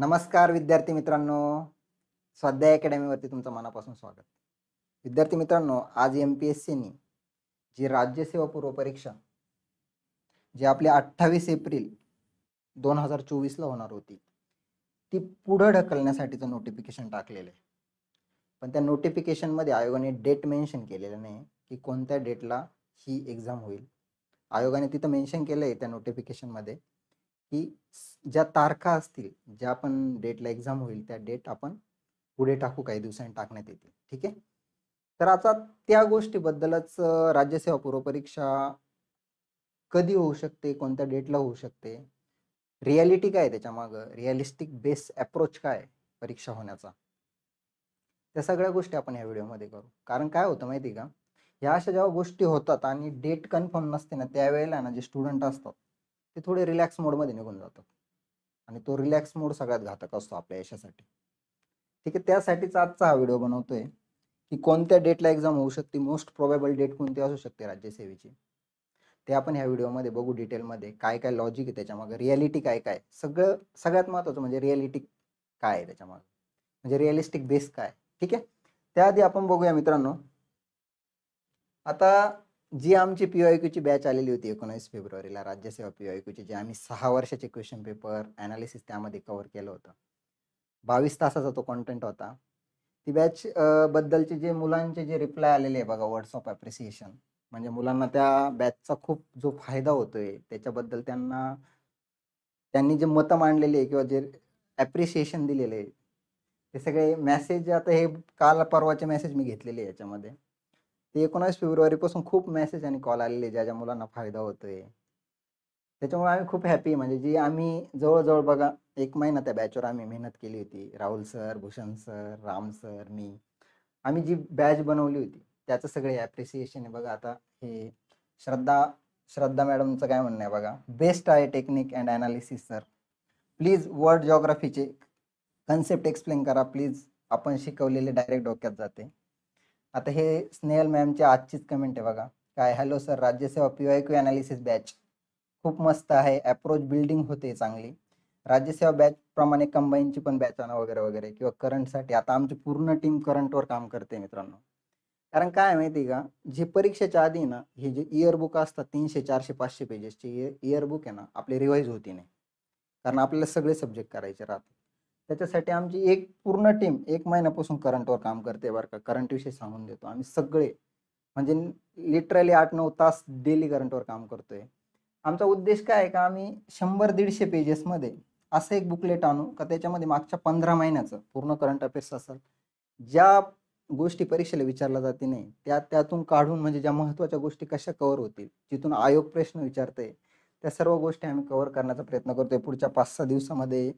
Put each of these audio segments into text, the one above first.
नमस्कार विद्यार्थी मित्रांनो स्वाध्याय अकॅडमीवरती तुमचं मनापासून स्वागत विद्यार्थी मित्रांनो आज एम पी एस सीनी जी राज्यसेवा पूर्व परीक्षा जी आपली अठ्ठावीस एप्रिल दोन हजार चोवीसला होणार होती ती पुढं ढकलण्यासाठीचं नोटिफिकेशन टाकलेलं आहे पण त्या नोटिफिकेशनमध्ये आयोगाने डेट मेन्शन केलेलं नाही की कोणत्या डेटला ही एक्झाम होईल आयोगाने तिथं मेन्शन केलं आहे त्या नोटिफिकेशनमध्ये की ज्या तारखा असतील ज्या पण डेटला एक्झाम होईल त्या डेट आपण पुढे टाकू काही दिवसांनी टाकण्यात येतील ठीक आहे तर आता त्या गोष्टीबद्दलच राज्यसेवा पूर्वपरीक्षा कधी होऊ शकते कोणत्या डेटला होऊ शकते रियालिटी काय माग रिअलिस्टिक बेस अप्रोच काय परीक्षा होण्याचा त्या सगळ्या गोष्टी आपण या व्हिडिओमध्ये करू कारण काय होतं माहिती का ह्या अशा जेव्हा गोष्टी होतात आणि डेट कन्फर्म नसते ना त्यावेळेला ना जे स्टुडंट असतात ते थोडे रिलॅक्स मोडमध्ये निघून जातात आणि तो रिलॅक्स मोड सगळ्यात घातक असतो आपल्या यशासाठी ठीक आहे त्यासाठीच आजचा हा व्हिडिओ बनवतोय की कोणत्या डेटला एक्झाम होऊ शकते मोस्ट प्रॉबेबल डेट कोणती असू शकते राज्यसेवेची ते आपण ह्या व्हिडिओमध्ये बघू डिटेलमध्ये काय काय लॉजिक आहे त्याच्यामागं रियालिटी काय काय सगळं सगळ्यात महत्त्वाचं म्हणजे रियालिटी काय आहे त्याच्यामागं म्हणजे रिअलिस्टिक बेस काय ठीक आहे त्याआधी आपण बघूया मित्रांनो आता जी आमची पी आय क्यूची बॅच आलेली होती एकोणावीस फेब्रुवारीला राज्यसेवा आय क्यूची जे आम्ही सहा वर्षाचे क्वेश्चन पेपर ॲनालिसिस त्यामध्ये कव्हर केलं होतं बावीस तासाचा तो कॉन्टेंट होता ती बॅच बद्दलचे जे मुलांचे जे रिप्लाय आलेले आहे बघा व्हॉट्सअप ऑफ ॲप्रिसिएशन म्हणजे मुलांना त्या बॅचचा खूप जो फायदा होतोय त्याच्याबद्दल त्यांना त्यांनी जे मतं मांडलेली आहे किंवा जे ॲप्रिसिएशन दिलेले आहे ते सगळे मेसेज आता हे काल परवाचे मेसेज मी घेतलेले याच्यामध्ये ते एकोणावीस फेब्रुवारीपासून खूप मेसेज आणि कॉल आलेले ज्या ज्या मुलांना फायदा होतोय त्याच्यामुळे आम्ही खूप हॅपी म्हणजे जी आम्ही जवळजवळ बघा एक महिना त्या बॅचवर आम्ही मेहनत केली होती Rahul sir Bhushan sir Ram sir मी आम्ही जी बॅच बनवली होती त्याचं सगळे ॲप्रिसिएशन आहे बघा आता हे श्रद्धा श्रद्धा मॅडमचं काय म्हणणं आहे बघा बेस्ट आहे technique and analysis sir please world जॉग्राफीचे कन्सेप्ट एक्सप्लेन करा प्लीज आपण शिकवलेले डायरेक्ट डोक्यात जाते आता हे स्नेहल मॅमची आजचीच कमेंट आहे बघा काय hello sir Rajyaseva P YQ Q analysis batch खूप मस्त आहे अप्रोच बिल्डिंग होते चांगली राज्यसेवा बॅच प्रमाणे कंबाईनची पण बॅच आणा वगैरे वगैरे किंवा करंटसाठी आता आमची पूर्ण टीम करंटवर काम करते मित्रांनो कारण काय माहिती का जे परीक्षेच्या आधी ना हे जे इयरबुक असतात तीनशे चारशे पाचशे पेजेसचे इयरबुक आहे ना आपले रिवाईज होती नाही कारण आपल्याला सगळे सब्जेक्ट करायचे राहतात त्याच्यासाठी आमची एक पूर्ण टीम एक महिन्यापासून करंटवर काम करते बरं का करंट विषयी सांगून देतो आम्ही सगळे म्हणजे लिटरली आठ नऊ तास डेली करंटवर काम करतोय आमचा उद्देश काय आहे का आम्ही शंभर दीडशे पेजेसमध्ये असं एक बुकलेट आणू का त्याच्यामध्ये मागच्या पंधरा महिन्याचं पूर्ण करंट अफेअर्स असेल ज्या गोष्टी परीक्षेला विचारल्या जाते नाही त्या त्यातून काढून म्हणजे ज्या महत्त्वाच्या गोष्टी कशा कव्हर होतील जिथून आयोग प्रश्न विचारते त्या सर्व गोष्टी आम्ही कव्हर करण्याचा प्रयत्न करतोय पुढच्या पाच सहा दिवसामध्ये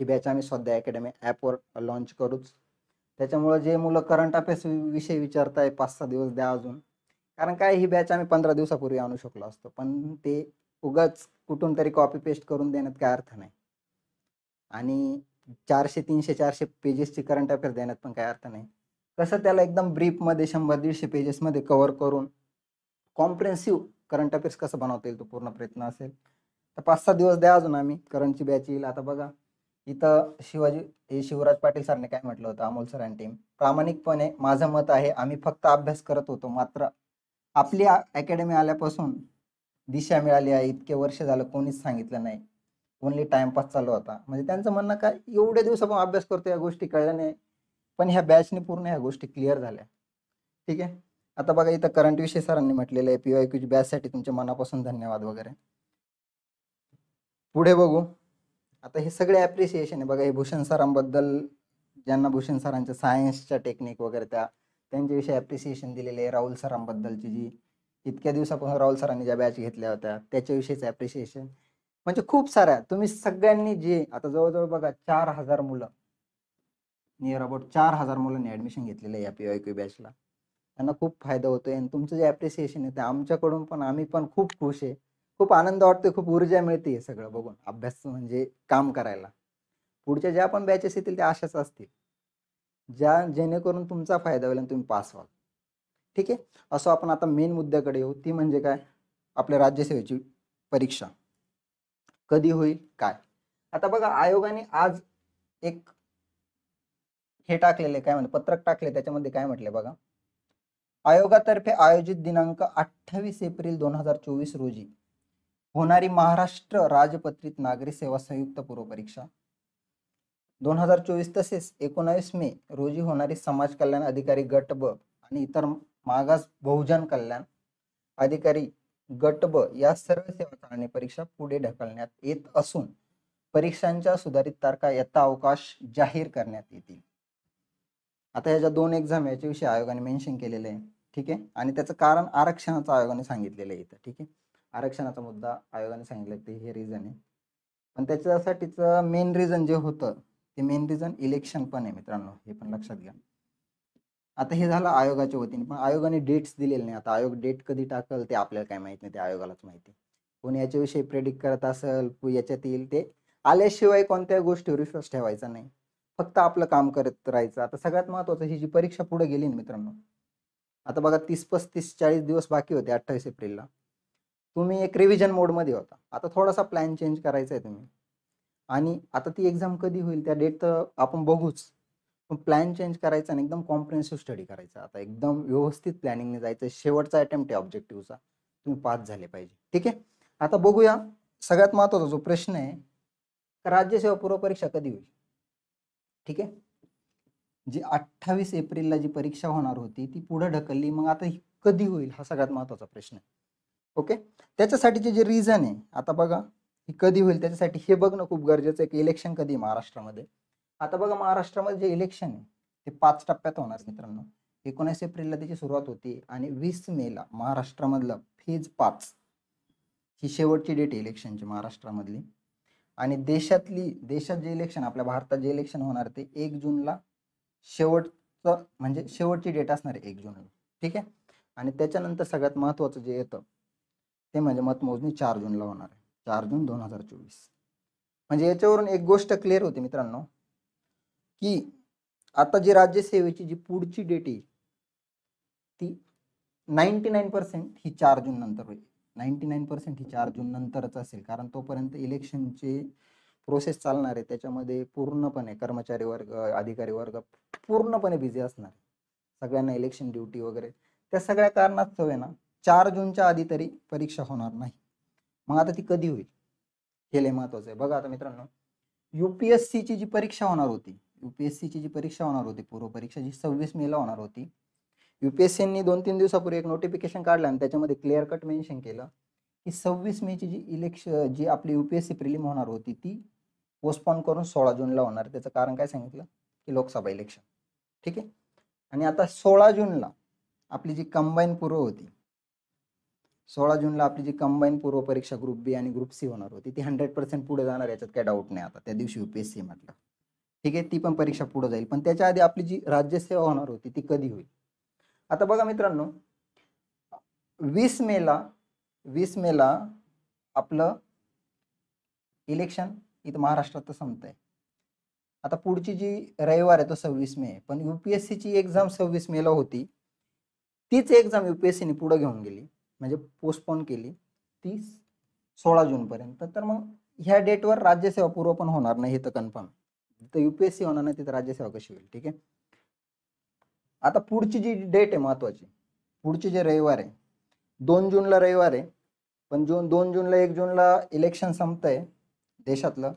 ही बॅच आम्ही सध्या अकॅडमी ॲपवर लॉन्च करूच त्याच्यामुळं जे मुलं करंट अफेअर्स विषयी विचारताय पाच सहा दिवस द्या अजून कारण काय ही बॅच आम्ही पंधरा दिवसापूर्वी आणू शकलो असतो पण ते उगाच कुठून तरी कॉपी पेस्ट करून देण्यात काय अर्थ नाही आणि चारशे तीनशे चारशे पेजेसची करंट अफेअर देण्यात पण काय अर्थ नाही कसं त्याला एकदम ब्रीफमध्ये शंभर दीडशे पेजेसमध्ये कव्हर करून कॉम्प्रेन्सिव्ह करंट अफेअर्स कसं बनवता येईल तो पूर्ण प्रयत्न असेल तर पाच सहा दिवस द्या अजून आम्ही करंटची बॅच येईल आता बघा इथं शिवाजी शिवराज पाटील सरांनी काय म्हटलं होतं अमोल टीम प्रामाणिकपणे माझं मत आहे आम्ही फक्त अभ्यास करत होतो मात्र आपली अकॅडमी आल्यापासून दिशा मिळाली आहे इतके वर्ष झालं कोणीच सांगितलं नाही ओनली टाइमपास चालू होता म्हणजे त्यांचं म्हणणं काय एवढ्या दिवस अभ्यास करतो या गोष्टी कळल्या नाही पण ह्या बॅचने पूर्ण ह्या गोष्टी क्लिअर झाल्या ठीक आहे आता बघा इथं करंट विषय सरांनी म्हटलेलं आहे वाय बॅच बॅचसाठी तुमच्या मनापासून धन्यवाद वगैरे पुढे बघू आता हे सगळे ॲप्रिसिएशन आहे बघा हे भूषण सरांबद्दल ज्यांना भूषण सरांच्या सायन्सच्या टेक्निक वगैरे त्या त्यांच्याविषयी ॲप्रिसिएशन दिलेले आहे राहुल सरांबद्दलची जी इतक्या दिवसापासून राहुल सरांनी ज्या बॅच घेतल्या होत्या त्याच्याविषयीच ॲप्रिसिएशन म्हणजे खूप साऱ्या तुम्ही सगळ्यांनी जे आता जवळजवळ बघा चार हजार मुलं नियर अबाउट चार हजार मुलांनी ॲडमिशन घेतलेलं आहे या पी वाय क्यू बॅचला त्यांना खूप फायदा होतोय आणि तुमचं जे ॲप्रिसिएशन आहे ते आमच्याकडून पण आम्ही पण खूप खुश आहे खूप आनंद वाटतो खूप ऊर्जा मिळते हे सगळं बघून अभ्यास म्हणजे काम करायला पुढच्या ज्या पण बॅचेस येतील त्या अशाच असतील ज्या जेणेकरून तुमचा फायदा होईल आणि तुम्ही पास व्हाल ठीक आहे असं आपण आता मेन मुद्द्याकडे येऊ ती म्हणजे काय आपल्या राज्यसेवेची परीक्षा कधी होईल काय आता बघा आयोगाने आज एक हे टाकलेले काय म्हणते पत्रक टाकले त्याच्यामध्ये काय म्हटले बघा आयोगातर्फे आयोजित दिनांक अठ्ठावीस एप्रिल दोन हजार चोवीस रोजी होणारी महाराष्ट्र राजपत्रित नागरी सेवा संयुक्त पूर्वपरीक्षा दोन हजार चोवीस तसेच एकोणावीस मे रोजी होणारी समाज कल्याण अधिकारी गट ब आणि इतर मागास बहुजन कल्याण अधिकारी गट ब या सर्व सेवा परीक्षा पुढे ढकलण्यात येत असून परीक्षांच्या सुधारित तारखा यथा अवकाश जाहीर करण्यात येतील आता याच्या दोन एक्झाम याच्याविषयी आयोगाने मेन्शन केलेलं आहे ठीक आहे आणि त्याचं कारण आरक्षणाचं आयोगाने सांगितलेलं आहे इथं ठीक आहे आरक्षणाचा मुद्दा आयोगाने सांगितलं ते हे रिझन आहे पण त्याच्यासाठीचं मेन रिझन जे होतं ते मेन रिझन इलेक्शन पण आहे मित्रांनो हे पण लक्षात घ्या आता हे झालं आयोगाच्या वतीने पण आयोगाने डेट्स दिलेले नाही आता आयोग डेट कधी टाकल ते आपल्याला काय माहित नाही ते आयोगालाच माहिती कोणी याच्याविषयी प्रेडिक्ट करत असेल याच्यात येईल ते आल्याशिवाय कोणत्या गोष्टीवर विश्वास ठेवायचा नाही फक्त आपलं काम करत राहायचं आता सगळ्यात महत्वाचं ही जी परीक्षा पुढे गेली ना मित्रांनो आता बघा तीस पस्तीस चाळीस दिवस बाकी होते अठ्ठावीस एप्रिलला तुम्ही एक रिव्हिजन मोडमध्ये होता आता थोडासा प्लॅन चेंज करायचा आहे तुम्ही आणि आता ती एक्झाम कधी होईल त्या डेट तर आपण बघूच पण प्लॅन चेंज करायचा आणि एकदम कॉम्प्रिहेन्सिव्ह स्टडी करायचा आता एकदम व्यवस्थित प्लॅनिंगने जायचं शेवटचा अटेम्प्ट आहे ऑब्जेक्टिव्हचा तुम्ही पास झाले पाहिजे ठीक आहे आता बघूया सगळ्यात महत्त्वाचा जो प्रश्न आहे राज्यसेवा पूर्व परीक्षा कधी होईल ठीक आहे जी अठ्ठावीस एप्रिलला जी परीक्षा होणार होती ती पुढे ढकलली मग आता ही कधी होईल हा सगळ्यात महत्त्वाचा प्रश्न आहे ओके त्याच्यासाठीचे जे रिझन आहे आता बघा ही कधी होईल त्याच्यासाठी हे बघणं खूप गरजेचं आहे की इलेक्शन कधी महाराष्ट्रामध्ये आता बघा महाराष्ट्रामध्ये जे इलेक्शन आहे ते पाच टप्प्यात होणार मित्रांनो एकोणीस एप्रिलला त्याची सुरुवात होती आणि वीस मेला महाराष्ट्रामधलं फेज पाच ही शेवटची डेट आहे इलेक्शनची महाराष्ट्रामधली आणि देशातली देशात जे इलेक्शन आपल्या भारतात जे इलेक्शन होणार ते एक जूनला शेवटचं म्हणजे शेवटची डेट असणार आहे एक जूनला ठीक आहे आणि त्याच्यानंतर सगळ्यात महत्त्वाचं जे येतं ते म्हणजे मतमोजणी चार जूनला होणार आहे चार जून दोन हजार चोवीस म्हणजे याच्यावरून एक गोष्ट क्लिअर होते मित्रांनो की आता जी राज्यसेवेची जी पुढची डेट आहे ती नाईन्टी नाईन पर्सेंट ही चार जून नंतर होईल नाईन्टी नाईन पर्सेंट ही चार जून नंतरच असेल कारण तोपर्यंत इलेक्शनचे प्रोसेस चालणार आहे त्याच्यामध्ये पूर्णपणे कर्मचारी वर्ग अधिकारी वर्ग पूर्णपणे बिझी असणार सगळ्यांना इलेक्शन ड्युटी वगैरे त्या सगळ्या कारणास्तव आहे ना चार जूनच्या आधी तरी परीक्षा होणार नाही मग आता ती कधी होईल हे लय महत्वाचं आहे बघा आता मित्रांनो युपीएससीची जी परीक्षा होणार होती युपीएससीची जी परीक्षा होणार होती पूर्व परीक्षा जी सव्वीस मेला होणार होती युपीएससीनी दोन तीन दिवसापूर्वी एक नोटिफिकेशन काढलं आणि त्याच्यामध्ये क्लिअर कट मेन्शन केलं की सव्वीस ची जी इलेक्शन जी आपली यूपीएससी प्रिलिम होणार होती ती पोस्टपोन करून सोळा जूनला होणार त्याचं कारण काय सांगितलं की लोकसभा इलेक्शन ठीक आहे आणि आता सोळा जूनला आपली जी कंबाईन पूर्व होती सोळा जूनला आपली जी कंबाईन पूर्व परीक्षा ग्रुप बी आणि ग्रुप सी होणार होती ती हंड्रेड पर्सेंट पुढे जाणार याच्यात काही डाऊट नाही आता त्या दिवशी युपीएससी म्हटलं ठीक आहे ती पण परीक्षा पुढे जाईल पण त्याच्या आधी आपली जी राज्यसेवा होणार होती ती कधी होईल आता बघा मित्रांनो वीस मेला वीस मेला आपलं इलेक्शन इथं महाराष्ट्रात आहे आता पुढची जी रविवार आहे तो सव्वीस मे पण युपीएससीची एक्झाम सव्वीस मेला होती तीच एक्झाम युपीएससीने पुढे घेऊन गेली म्हणजे पोस्टपोन केली ती सोळा जूनपर्यंत तर मग ह्या डेटवर राज्यसेवा पूर्व पण होणार नाही हे तर कन्फर्म तर युपीएससी होणार नाही तिथं राज्यसेवा कशी होईल ठीक आहे आता पुढची जी डेट आहे महत्वाची पुढचे जे रविवार आहे दोन जूनला रविवार आहे पण जून दोन जूनला एक जूनला इलेक्शन संपत आहे देशातलं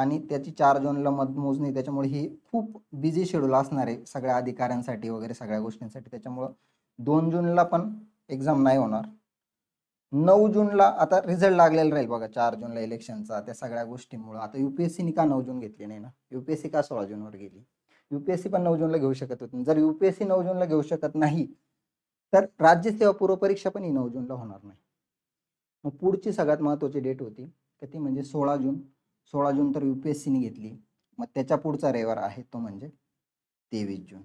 आणि त्याची चार जूनला मतमोजणी त्याच्यामुळे ही खूप बिझी शेड्यूल असणार आहे सगळ्या अधिकाऱ्यांसाठी वगैरे सगळ्या गोष्टींसाठी त्याच्यामुळं दोन जूनला पण एक्झाम नाही होणार नऊ जूनला आता रिझल्ट लागलेला राहील बघा चार जूनला इलेक्शनचा त्या सगळ्या गोष्टीमुळे आता युपीएससीनी का नऊ जून घेतली नाही ना युपीएससी का सोळा जूनवर गेली युपीएससी पण नऊ जूनला घेऊ शकत होती जर युपीएससी नऊ जूनला घेऊ शकत नाही तर राज्य सेवा पण ही नऊ जूनला होणार नाही मग पुढची सगळ्यात महत्त्वाची डेट होती तर ती म्हणजे सोळा जून सोळा जून तर युपीएससीने घेतली मग त्याच्या पुढचा रविवार आहे तो म्हणजे तेवीस जून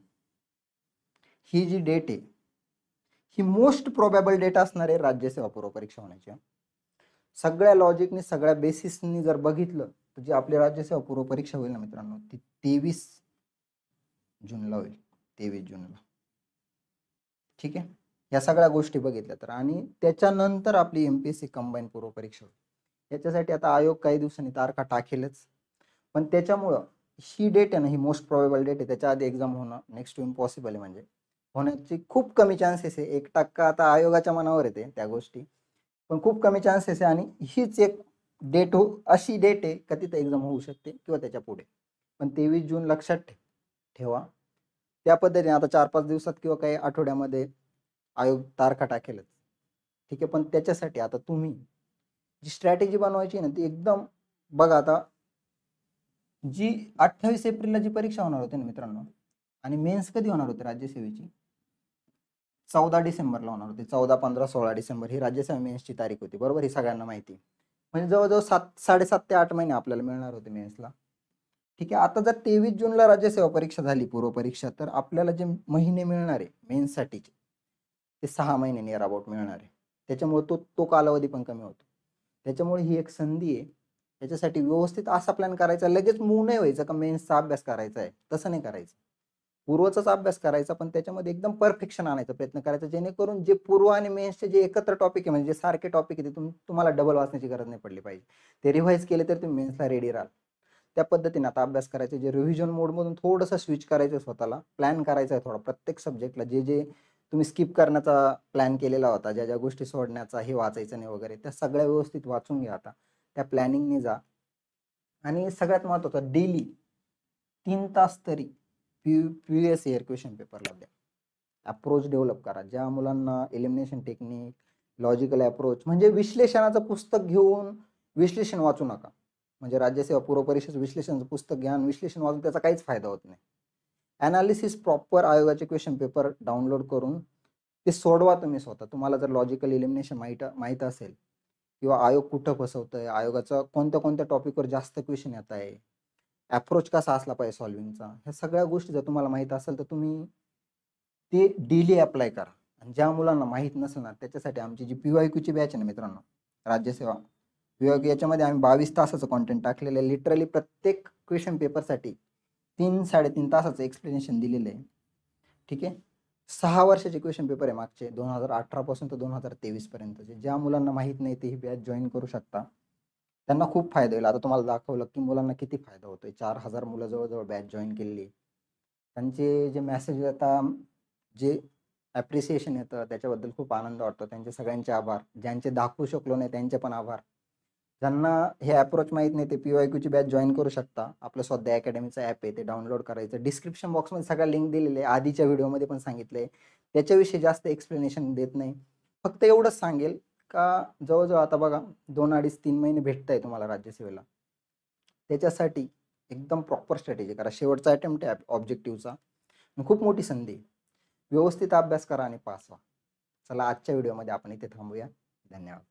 ही जी डेट आहे ही मोस्ट प्रोबेबल डेट असणार आहे राज्यसेवा पूर्व परीक्षा होण्याची सगळ्या लॉजिकने सगळ्या बेसिसनी जर बघितलं तर जी आपली राज्यसेवा पूर्व परीक्षा होईल ना मित्रांनो ती तेवीस जूनला होईल तेवीस जूनला ठीक आहे या सगळ्या गोष्टी बघितल्या तर आणि त्याच्यानंतर आपली M P S C combine पूर्व परीक्षा होईल याच्यासाठी आता आयोग काही दिवसांनी तारखा टाकेलच पण त्याच्यामुळं ही डेट आहे ना ही मोस्ट प्रॉबेबल डेट आहे त्याच्या आधी एक्झाम होणं नेक्स्ट टू इम्पॉसिबल आहे म्हणजे होण्याची खूप कमी चान्सेस आहे एक टक्का आता आयोगाच्या मनावर येते त्या गोष्टी पण खूप कमी चान्सेस आहे आणि हीच एक डेट हो अशी डेट आहे कधी तिथं एक्झाम होऊ शकते किंवा त्याच्या पुढे पण तेवीस जून लक्षात ठेवा त्या पद्धतीने आता चार पाच दिवसात किंवा काही आठवड्यामध्ये आयोग तारखा टाकेलच ठीक आहे पण त्याच्यासाठी आता तुम्ही जी स्ट्रॅटेजी बनवायची ना ती एकदम बघा आता जी अठ्ठावीस एप्रिलला जी परीक्षा होणार होती ना मित्रांनो आणि मेन्स कधी होणार होते राज्यसेवेची चौदा डिसेंबरला होणार होती चौदा पंधरा सोळा डिसेंबर ही राज्यसभा मेन्सची तारीख होती बरोबर ही सगळ्यांना माहिती म्हणजे जवळजवळ सात साडेसात ते आठ महिने आपल्याला मिळणार होते मेन्सला ठीक आहे आता जर तेवीस जूनला राज्यसेवा परीक्षा झाली पूर्व परीक्षा तर आपल्याला जे महिने मिळणार आहे मेन्ससाठीचे ते सहा महिने नियर अबाउट मिळणार आहे त्याच्यामुळे तो तो कालावधी पण कमी होतो त्याच्यामुळे ही एक संधी आहे त्याच्यासाठी व्यवस्थित असा प्लॅन करायचा लगेच मूव नाही व्हायचा का मेन्सचा अभ्यास करायचा आहे तसं नाही करायचं पूर्वचाच अभ्यास करायचा पण त्याच्यामध्ये एकदम परफेक्शन आणायचा प्रयत्न करायचा जेणेकरून जे पूर्व आणि मेन्सचे जे एकत्र टॉपिक आहे म्हणजे जे सारखे टॉपिक आहे ते तुम तुम्हाला डबल वाचण्याची गरज नाही पडली पाहिजे ते रिव्हाइज केले तर तुम्ही मेन्सला रेडी राहाल त्या पद्धतीने आता अभ्यास करायचा जे रिव्हिजन मोडमधून थोडंसं स्विच करायचं स्वतःला प्लॅन करायचा आहे थोडा प्रत्येक सब्जेक्टला जे जे तुम्ही स्किप करण्याचा प्लॅन केलेला होता ज्या ज्या गोष्टी सोडण्याचा हे वाचायचं नाही वगैरे त्या सगळ्या व्यवस्थित वाचून घ्या आता त्या प्लॅनिंगने जा आणि सगळ्यात महत्त्वाचं डेली तीन तास तरी प्यु प्युरियस एअर क्वेश्चन पेपरला द्या अप्रोच डेव्हलप करा ज्या मुलांना एलिमिनेशन टेक्निक लॉजिकल अप्रोच म्हणजे विश्लेषणाचं पुस्तक घेऊन विश्लेषण वाचू नका म्हणजे राज्यसेवा पूर्व परीक्षेचं विश्लेषणाचं पुस्तक घ्या विश्लेषण वाचून त्याचा काहीच फायदा होत नाही ॲनालिसिस प्रॉपर आयोगाचे क्वेश्चन पेपर डाउनलोड करून ते सोडवा तुम्ही स्वतः तुम्हाला जर लॉजिकल एलिमिनेशन माहीत माहीत असेल किंवा आयोग कुठं फसवतं आहे आयोगाचा कोणत्या कोणत्या टॉपिकवर जास्त क्वेश्चन येत आहे अप्रोच कसा असला पाहिजे सॉल्विंगचा ह्या सगळ्या गोष्टी जर तुम्हाला माहीत असेल तर तुम्ही ते डेली अप्लाय करा आणि ज्या मुलांना माहीत नसेल ना त्याच्यासाठी आमची जी पी वाय बॅच आहे ना मित्रांनो राज्यसेवा पी वाय क्यू याच्यामध्ये आम्ही बावीस तासाचं कॉन्टेंट टाकलेलं आहे लिटरली प्रत्येक क्वेश्चन पेपरसाठी तीन साडेतीन तासाचं एक्सप्लेनेशन दिलेलं आहे ठीक आहे सहा वर्षाचे क्वेश्चन पेपर आहे मागचे दोन हजार अठरापासून ते दोन हजार तेवीसपर्यंतचे ज्या मुलांना माहीत नाही ते ही बॅच जॉईन करू शकता त्यांना खूप फायदा होईल आता तुम्हाला दाखवलं की मुलांना किती फायदा होतोय चार हजार मुलं जवळजवळ बॅच जॉईन केली त्यांचे जे मेसेज आता जे ॲप्रिसिएशन येतं त्याच्याबद्दल खूप आनंद वाटतो त्यांचे सगळ्यांचे आभार ज्यांचे दाखवू शकलो नाही त्यांचे पण आभार ज्यांना हे अप्रोच माहीत नाही ते पी वाय क्यूची बॅच जॉईन करू शकता आपलं सध्या अकॅडमीचं ॲप आहे ते डाउनलोड करायचं डिस्क्रिप्शन बॉक्समध्ये सगळ्या लिंक दिलेली आहे आधीच्या व्हिडिओमध्ये पण सांगितलं आहे त्याच्याविषयी जास्त एक्सप्लेनेशन देत नाही फक्त एवढंच सांगेल का जवळजवळ आता बघा दोन अडीच तीन महिने भेटत आहे तुम्हाला राज्यसेवेला त्याच्यासाठी एकदम प्रॉपर स्ट्रॅटेजी करा शेवटचा अटेम्प्ट आहे ऑब्जेक्टिव्हचा खूप मोठी संधी व्यवस्थित अभ्यास करा आणि पास व्हा चला आजच्या व्हिडिओमध्ये आपण इथे थांबूया धन्यवाद